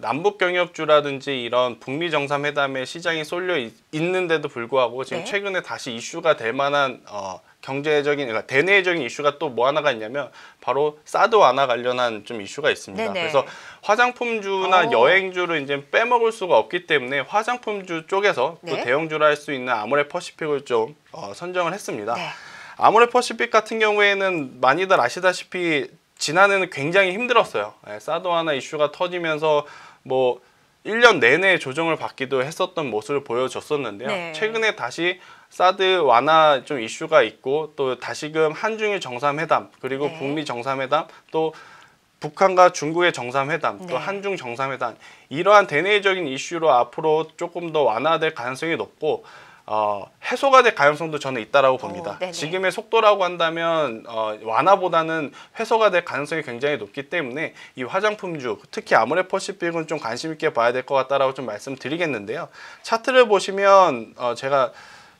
남북 경협주라든지 이런 북미 정상회담에 시장이 쏠려 있, 는데도 불구하고 지금 네. 최근에 다시 이슈가 될 만한 어, 경제적인 그러니까 대내적인 이슈가 또 뭐 하나가 있냐면 바로 사드 완화 관련한 좀 이슈가 있습니다. 네네. 그래서 화장품주나 오. 어. 여행주를 이제 빼먹을 수가 없기 때문에 화장품주 쪽에서 네. 또대형주라할 수 있는 아모레퍼시픽을 좀 어, 선정을 했습니다. 네. 아모레퍼시픽 같은 경우에는 많이들 아시다시피 지난해는 굉장히 힘들었어요. 예, 사드하나 이슈가 터지면서 뭐 1년 내내 조정을 받기도 했었던 모습을 보여줬었는데요. 네. 최근에 다시 사드 완화 좀 이슈가 있고 또 다시금 한중일 정상회담 그리고 네. 북미 정상회담 또 북한과 중국의 정상회담 네. 또 한중 정상회담 이러한 대내적인 이슈로 앞으로 조금 더 완화될 가능성이 높고 어, 해소가 될 가능성도 저는 있다라고 어, 봅니다. 오, 지금의 속도라고 한다면 어, 완화보다는 해소가 될 가능성이 굉장히 높기 때문에 이 화장품주 특히 아모레퍼시픽은 좀 관심 있게 봐야 될 것 같다라고 좀 말씀드리겠는데요. 차트를 보시면 어, 제가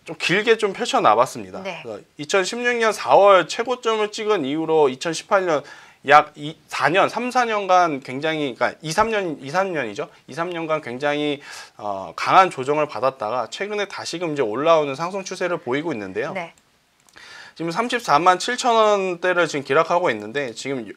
좀 길게 좀 펼쳐나봤습니다. 네. 2016년 4월 최고점을 찍은 이후로 2018년 약 2, 4년, 3, 4년간 굉장히 그러니까 2, 3년, 2, 3년이죠. 2, 3년간 굉장히 어, 강한 조정을 받았다가 최근에 다시금 이제 올라오는 상승 추세를 보이고 있는데요. 네. 지금 34만 7천 원대를 지금 기락하고 있는데 지금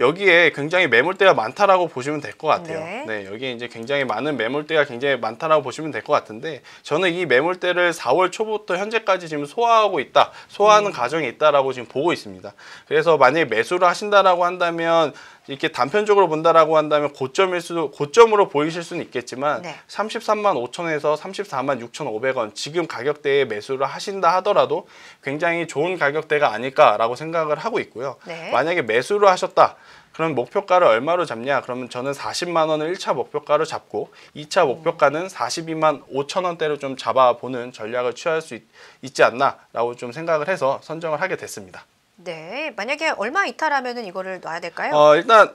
여기에 굉장히 매물대가 많다라고 보시면 될 것 같아요. 네. 네, 여기 이제 굉장히 많은 매물대가 굉장히 많다라고 보시면 될 것 같은데 저는 이 매물대를 4월 초부터 현재까지 지금 소화하고 있다, 소화하는 음. 과정이 있다라고 지금 보고 있습니다. 그래서 만약에 매수를 하신다라고 한다면 이렇게 단편적으로 본다라고 한다면 고점일 수도 고점으로 보이실 수는 있겠지만 네. 33만 5천에서 34만 6천5백원 지금 가격대에 매수를 하신다 하더라도 굉장히 좋은 가격대가 아닐까라고 생각을 하고 있고요. 네. 만약에 매수를 하셨다 그럼 목표가를 얼마로 잡냐? 그러면 저는 40만 원을 1차 목표가로 잡고 2차 목표가는 42만 5천 원대로 좀 잡아보는 전략을 취할 수 있, 있지 않나라고 좀 생각을 해서 선정을 하게 됐습니다. 네, 만약에 얼마 이탈하면은 이거를 놔야 될까요? 어, 일단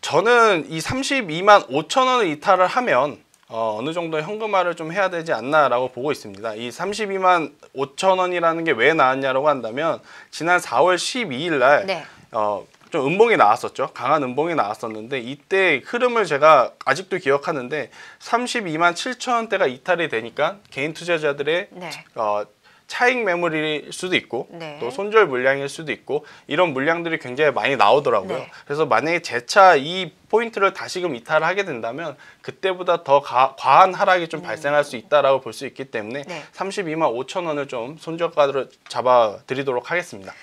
저는 이 32만 5천 원을 이탈을 하면 어, 어느 정도 현금화를 좀 해야 되지 않나라고 보고 있습니다. 이 32만 5천 원이라는 게 왜 나왔냐라고 한다면 지난 4월 12일 날 네. 어, 좀 음봉이 나왔었죠. 강한 음봉이 나왔었는데 이때 흐름을 제가 아직도 기억하는데 32만 7천 원대가 이탈이 되니까 개인 투자자들의 네. 어, 차익 매물일 수도 있고 네. 또 손절 물량일 수도 있고 이런 물량들이 굉장히 많이 나오더라고요. 네. 그래서 만약에 재차 이 포인트를 다시금 이탈을 하게 된다면 그때보다 더 가, 과한 하락이 좀 음. 발생할 수 있다라고 볼 수 있기 때문에 네. 32만 5천 원을 좀 손절가로 잡아드리도록 하겠습니다.